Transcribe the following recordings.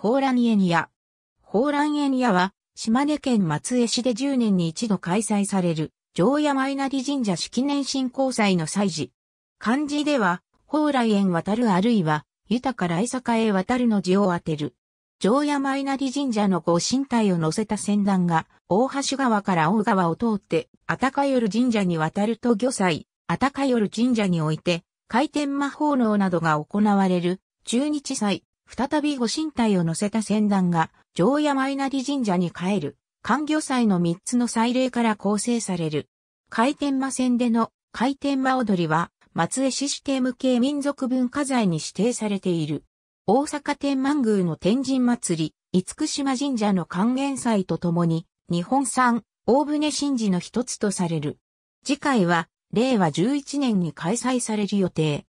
ホーランエニア。ホーランエニアは、島根県松江市で10年に一度開催される、城山稲荷神社式年振興祭の祭事。漢字では、蓬莱園渡るあるいは、豊から江坂へ渡るの字を当てる。城山稲荷神社のご神体を乗せた船団が、大橋川から大川を通って、あたかよる神社に渡ると御祭、あたかよる神社において、回転魔法能などが行われる、中日祭。再びご神体を乗せた船団が、城山稲荷神社に帰る、官魚祭の3つの祭礼から構成される。回転馬船での回転馬踊りは、松江市指定無形民族文化財に指定されている。大阪天満宮の天神祭り、厳島神社の還元祭とともに、日本産、大船神事の一つとされる。次回は、令和11年に開催される予定。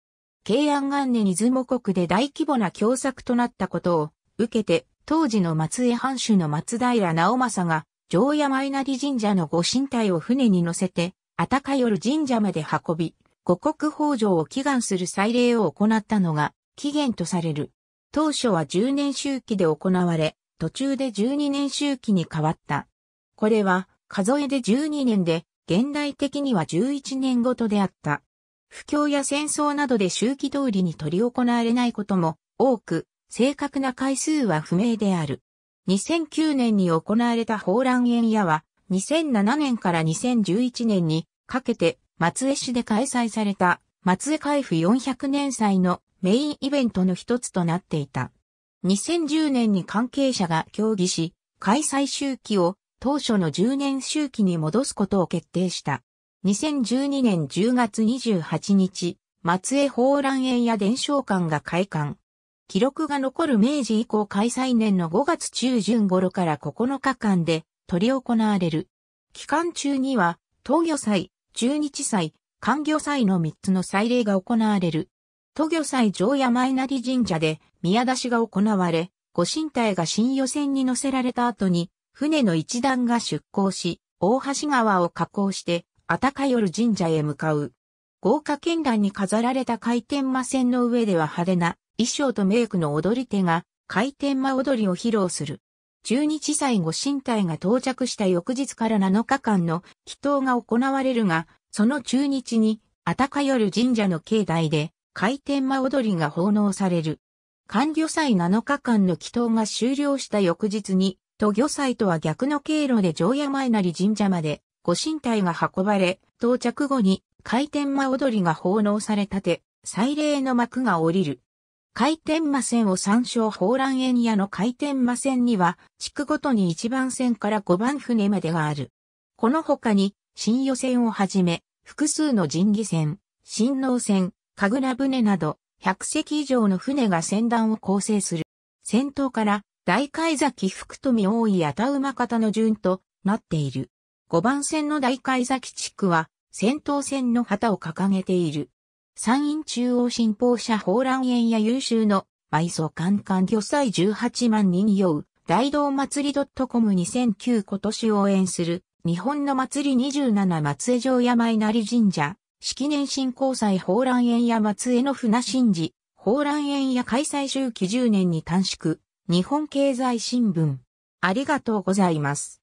慶安元年出雲国で大規模な凶作となったことを受けて、当時の松江藩主の松平直政が、城山稲荷神社のご神体を船に乗せて、あたかよる神社まで運び、五国豊穣を祈願する祭礼を行ったのが、起源とされる。当初は10年周期で行われ、途中で12年周期に変わった。これは、数えで12年で、現代的には11年ごとであった。不況や戦争などで周期通りに取り行われないことも多く、正確な回数は不明である。2009年に行われた放乱園屋は、2007年から2011年にかけて松江市で開催された松江海府400年祭のメインイベントの一つとなっていた。2010年に関係者が協議し、開催周期を当初の10年周期に戻すことを決定した。2012年10月28日、松江放蘭園や伝承館が開館。記録が残る明治以降開催年の5月中旬頃から9日間で取り行われる。期間中には、東魚祭、中日祭、官魚祭の3つの祭礼が行われる。東魚祭城山稲荷神社で宮出しが行われ、ご神体が新予船に乗せられた後に、船の一団が出港し、大橋川を加工して、あたかよる神社へ向かう。豪華絢爛に飾られた回転魔線の上では派手な衣装とメイクの踊り手が回転魔踊りを披露する。中日祭後神体が到着した翌日から7日間の祈祷が行われるが、その中日に、あたかよる神社の境内で、回転魔踊りが奉納される。官魚祭7日間の祈祷が終了した翌日に、都魚祭とは逆の経路で城山稲荷神社までご神体が運ばれ、到着後に回転魔踊りが奉納されたて、祭礼の幕が降りる。回転魔線を参照放乱園屋の回転魔線には、地区ごとに1番線から5番船までがある。この他に、新予線をはじめ、複数の神技船、新能船、神楽船など、100隻以上の船が船団を構成する。先頭から、大海崎福富大井や田馬方の順となっている。5番線の大海崎地区は、先頭線の旗を掲げている。山陰中央新報社放乱園や優秀の埋葬官官魚祭18万人酔う、大道祭り .com2009 今年応援する、日本の祭り27松江城山稲荷神社、式年新交祭放乱園や松江の船神事、放乱園や開催周期10年に短縮、日本経済新聞。ありがとうございます。